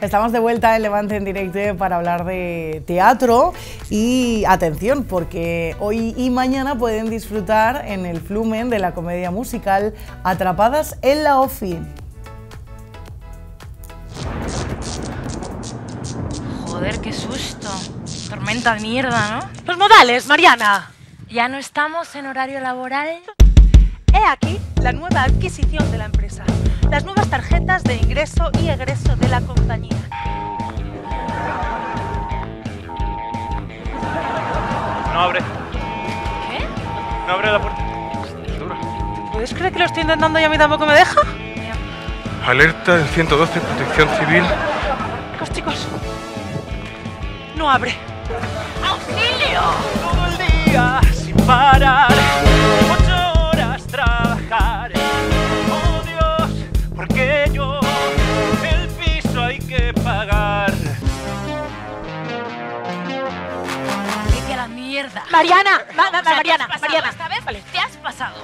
Estamos de vuelta en Levante en directo para hablar de teatro y atención, porque hoy y mañana pueden disfrutar en el Flumen de la comedia musical Atrapadas en la OFI. Joder, qué susto. Tormenta de mierda, ¿no? Los modales, Mariana. Ya no estamos en horario laboral. He aquí la nueva adquisición de la empresa, las nuevas tarjetas de ingreso y egreso de la compañía. No abre. ¿Qué? No abre la puerta. Dura. ¿Puedes creer que lo estoy intentando y a mí tampoco me deja? Alerta del 112, protección civil. Chicos, chicos. No abre. ¡Auxilio! Todo el día sin parar. Oh Dios, porque yo el piso hay que pagar. Vete a la mierda. Mariana, va, Mariana, Mariana. Esta vez te has pasado.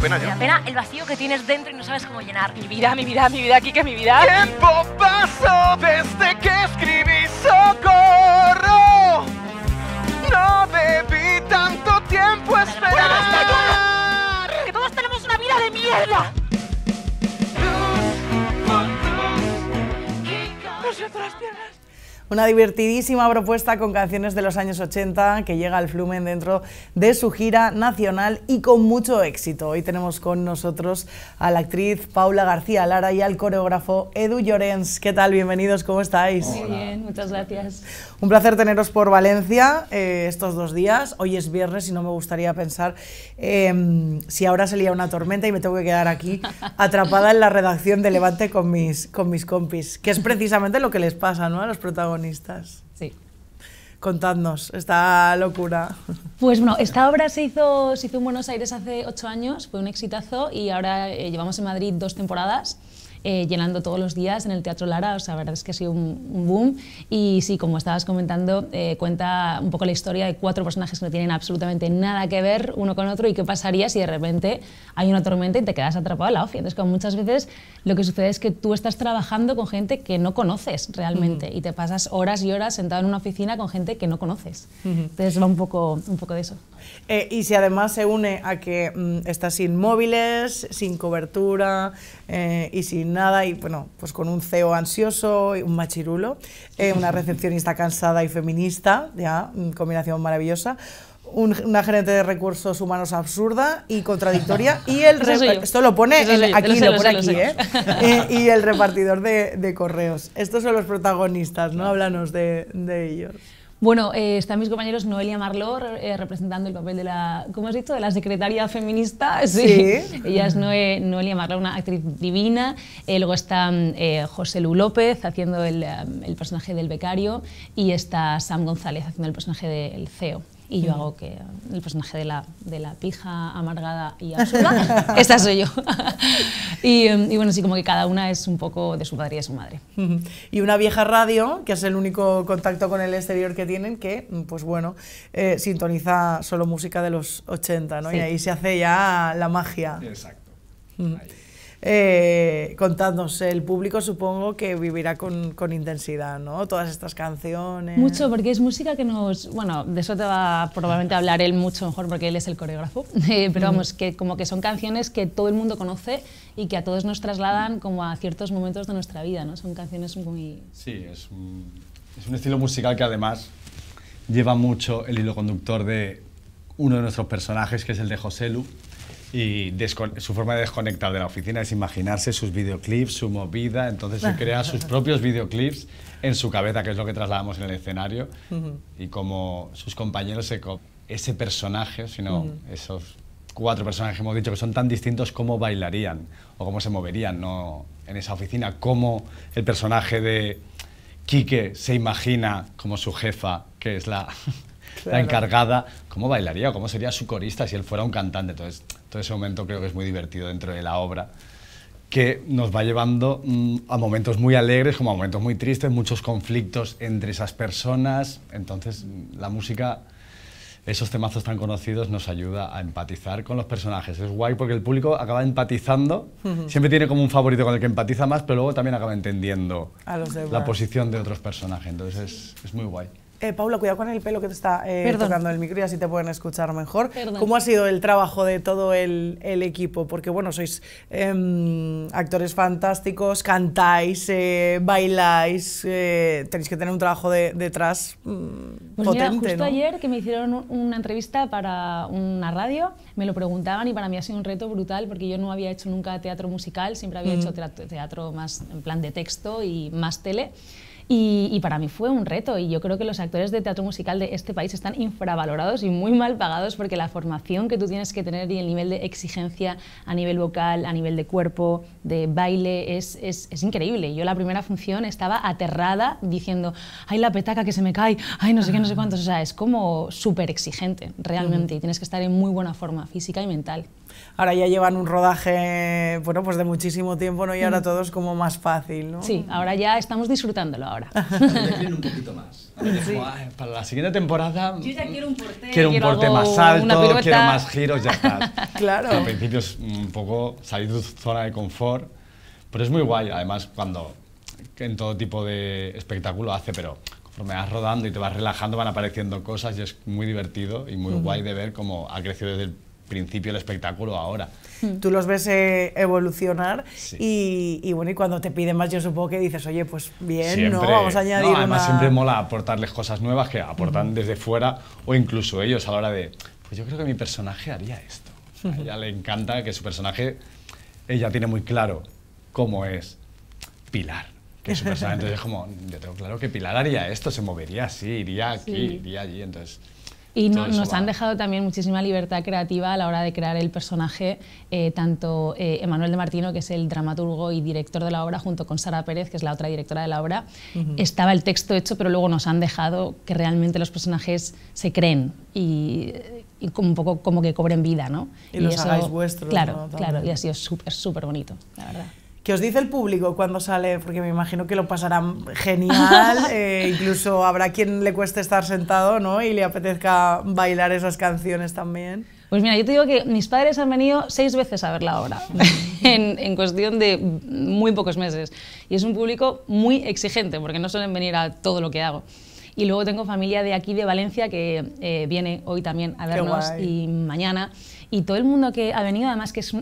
Pena ya. el vacío que tienes dentro y no sabes cómo llenar. Mi vida, mi vida, mi vida, Kike, mi vida. Tiempo pasó desde que escribí socorro. No bebí tanto tiempo esperando. Una divertidísima propuesta con canciones de los años 80 que llega al Flumen dentro de su gira nacional y con mucho éxito. Hoy tenemos con nosotros a la actriz Paula García Lara y al coreógrafo Edu Llorens. ¿Qué tal? Bienvenidos, ¿cómo estáis? Muy bien, muchas gracias. Un placer teneros por Valencia eh, estos dos días. Hoy es viernes y no me gustaría pensar em, si ahora salía una tormenta y me tengo que quedar aquí atrapada en la redacción de Levante con mis, con mis compis, que es precisamente lo que les pasa ¿no? a los protagonistas. Sí. Contadnos esta locura. Pues bueno, esta obra se hizo, se hizo en Buenos Aires hace ocho años, fue un exitazo y ahora eh, llevamos en Madrid dos temporadas. Eh, llenando todos los días en el Teatro Lara, o sea, la verdad es que ha sido un, boom. Y sí, como estabas comentando, eh, cuenta un poco la historia de cuatro personajes que no tienen absolutamente nada que ver uno con otro y qué pasaría si de repente hay una tormenta y te quedas atrapado en la oficina. Entonces, como muchas veces lo que sucede es que tú estás trabajando con gente que no conoces realmente y te pasas horas y horas sentado en una oficina con gente que no conoces. Entonces va un poco, un poco de eso. Eh, y si además se une a que mm, está sin móviles, sin cobertura eh, y sin nada, y bueno, pues con un CEO ansioso, y un machirulo, eh, una recepcionista cansada y feminista, ya, mm, combinación maravillosa. una gerente de recursos humanos absurda y contradictoria y el esto lo pone el repartidor de, correos estos son los protagonistas no háblanos de ellos bueno, eh, están mis compañeros Noelia Marlor eh, representando el papel de la, ¿cómo has dicho? De la secretaria feminista. Sí. Ella es Noelia Marlor, una actriz divina. Eh, luego está José Lu López haciendo um, el personaje del becario y está Sam González haciendo el personaje del CEO y yo hago que el personaje de la, de la pija amargada y absurda, esta soy yo. Em, y, bueno, sí, como que cada una es un poco de su padre y de su madre. Y una vieja radio, que es el único contacto con el exterior que tienen, que, mm, pues bueno, eh, sintoniza solo música de los 80, ¿no? Y ahí se hace ya la magia. Exacto eh, El público supongo que vivirá con, con, intensidad, ¿no? Todas estas canciones. Mucho, porque es música que nos... Bueno, de eso te va probablemente a hablar él mucho mejor porque él es el coreógrafo, eh, pero vamos, que como que son canciones que todo el mundo conoce y que a todos nos trasladan como a ciertos momentos de nuestra vida, ¿no? Son canciones muy... Sí, es es un estilo musical que además lleva mucho el hilo conductor de uno de nuestros personajes, que es el de José Lu, y su forma de desconectar de la oficina es imaginarse sus videoclips, su movida, entonces se crea sus propios videoclips en su cabeza, que es lo que trasladamos en el escenario, y como sus compañeros se ese personaje, sino esos cuatro personajes que hemos dicho que son tan distintos cómo bailarían o cómo se moverían ¿no? en esa oficina, cómo el personaje de Quique se imagina como su jefa, que es la la encargada, cómo bailaría cómo sería su corista si él fuera un cantante. Entonces, todo ese momento creo que es muy divertido dentro de la obra que nos va llevando mm, a momentos muy alegres como a momentos muy tristes, muchos conflictos entre esas personas. Entonces, mm, la música, esos temazos tan conocidos, nos ayuda a empatizar con los personajes. Es guay porque el público acaba empatizando, siempre tiene como un favorito con el que empatiza más, pero luego también acaba entendiendo la posición de otros personajes. Entonces, es muy guay. Eh, Paula, cuidado con el pelo que te está eh, tocando el micro y así te pueden escuchar mejor. ¿Cómo ha sido el trabajo de todo el, equipo? Porque, bueno, sois em, actores fantásticos, cantáis, eh, bailáis, eh, tenéis que tener un trabajo detrás mm, pues potente. justo ayer que me hicieron una entrevista para una radio, me lo preguntaban y para mí ha sido un reto brutal porque yo no había hecho nunca teatro musical, siempre había mm. hecho teatro más en plan de texto y más tele. Y, para mí fue un reto y yo creo que los actores de teatro musical de este país están infravalorados y muy mal pagados porque la formación que tú tienes que tener y el nivel de exigencia a nivel vocal, a nivel de cuerpo, de baile, es, es, es increíble. Yo la primera función estaba aterrada diciendo, ay la petaca que se me cae, ay no sé qué, no sé cuántos. O sea, es como súper exigente realmente y tienes que estar en muy buena forma física y mental. Ahora ya llevan un rodaje, bueno, pues de muchísimo tiempo, ¿no? Y ahora mm. todo es como más fácil, ¿no? Sí, ahora ya estamos disfrutándolo ahora. un para la siguiente temporada. quiero un porte. más alto, quiero más giros, ya está. claro. Al principio es un poco salir de tu zona de confort, pero es muy guay. Además, cuando en todo tipo de espectáculo hace, pero conforme vas rodando y te vas relajando van apareciendo cosas y es muy divertido y muy guay de ver cómo ha crecido desde el principio el espectáculo ahora. Hmm. Tú los ves eh, evolucionar y, bueno, y cuando te piden más yo supongo que dices, oye, pues bien, no, vamos a añadir no, además siempre mola aportarles cosas nuevas que aportan hmm. desde fuera o incluso ellos a la hora de, pues yo creo que mi personaje haría esto. A ella hmm. le encanta que su personaje, ella tiene muy claro cómo es Pilar. Que su personaje, entonces es como, yo tengo claro que Pilar haría esto, se movería así, iría aquí, iría allí, entonces... Y nos han dejado también muchísima libertad creativa a la hora de crear el personaje, eh, tanto eh, Emanuel de Martino, que es el dramaturgo y director de la obra, junto con Sara Pérez, que es la otra directora de la obra. Estaba el texto hecho, pero luego nos han dejado que realmente los personajes se creen y, como un poco como que cobren vida, ¿no? Y, los hagáis vuestros. Claro, claro, y ha sido súper, súper bonito, la verdad. ¿Qué os dice el público cuando sale? Porque me imagino que lo pasarán genial, eh, incluso habrá quien le cueste estar sentado ¿no? y le apetezca bailar esas canciones también. Pues mira, yo te digo que mis padres han venido seis veces a ver la obra en, cuestión de muy pocos meses. Y es un público muy exigente porque no suelen venir a todo lo que hago. Y luego tengo familia de aquí, de Valencia, que eh, viene hoy también a vernos y mañana y todo el mundo que ha venido, además que es,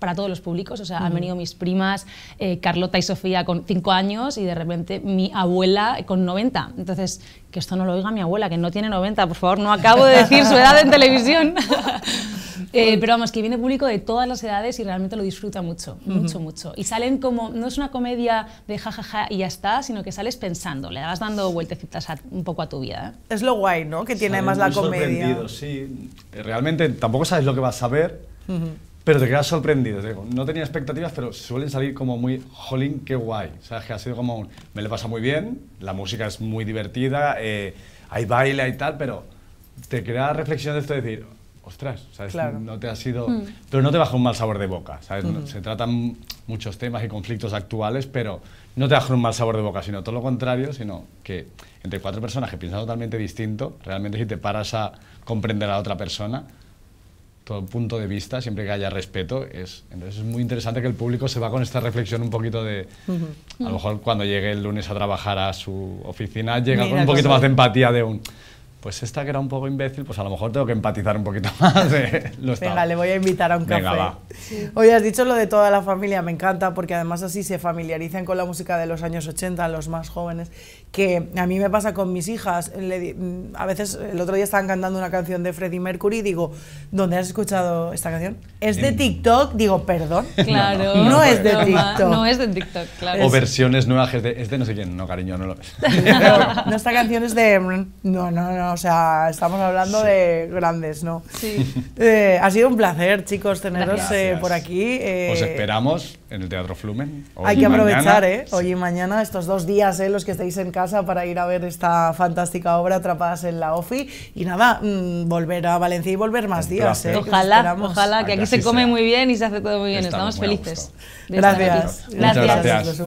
para todos los públicos, o sea, han venido mis primas, eh, Carlota y Sofía con 5 años y de repente mi abuela con 90. Entonces, que esto no lo oiga mi abuela, que no tiene 90, por favor, no acabo de decir su edad en televisión. Eh, pero vamos, que viene público de todas las edades y realmente lo disfruta mucho, mucho, mucho. Y salen como, no es una comedia de jajaja ja, ja, y ya está, sino que sales pensando, le das dando vueltecitas un poco a tu vida. ¿eh? Es lo guay, ¿no? Que tiene además la comedia. sí. Realmente tampoco sabes lo que vas a ver. Pero te quedas sorprendido. No tenía expectativas, pero suelen salir como muy, jolín, qué guay. O sea, que ha sido como me le pasa muy bien, la música es muy divertida, eh, hay baile y tal, pero te crea reflexión de esto de decir, ostras, ¿sabes? No te ha sido... Hmm. Pero no te baja un mal sabor de boca, ¿sabes? Hmm. Se tratan muchos temas y conflictos actuales, pero no te baja un mal sabor de boca, sino todo lo contrario, sino que entre cuatro personas que piensan totalmente distinto, realmente si te paras a comprender a la otra persona, todo punto de vista, siempre que haya respeto, es, entonces es muy interesante que el público se va con esta reflexión un poquito de, a lo mejor cuando llegue el lunes a trabajar a su oficina, llega con un poquito más de empatía de un pues esta que era un poco imbécil, pues a lo mejor tengo que empatizar un poquito más. ¿eh? Venga, le voy a invitar a un café. Venga, Hoy has dicho lo de toda la familia, me encanta, porque además así se familiarizan con la música de los años 80, los más jóvenes, que a mí me pasa con mis hijas. Mm, a veces, el otro día estaban cantando una canción de Freddie Mercury, digo, ¿dónde has escuchado esta canción? ¿Es de TikTok? Digo, perdón. Claro. No, es de TikTok. No es de TikTok, claro. O versiones nuevas, de, es no sé quién. No, cariño, no lo... ves. no, esta canción es de... No, no, no o sea, estamos hablando de grandes, ¿no? Sí. Eh, ha sido un placer, chicos, teneros eh, por aquí. Eh, Os esperamos en el Teatro Flumen. hay que aprovechar, ¿eh? Hoy y mañana, estos dos días, ¿eh? Los que estáis en casa para ir a ver esta fantástica obra, Atrapadas en la OFI. Y nada, mm, volver a Valencia y volver más días, Ojalá, ojalá, que aquí se come muy bien y se hace todo muy bien. Estamos, felices. Gracias. Gracias.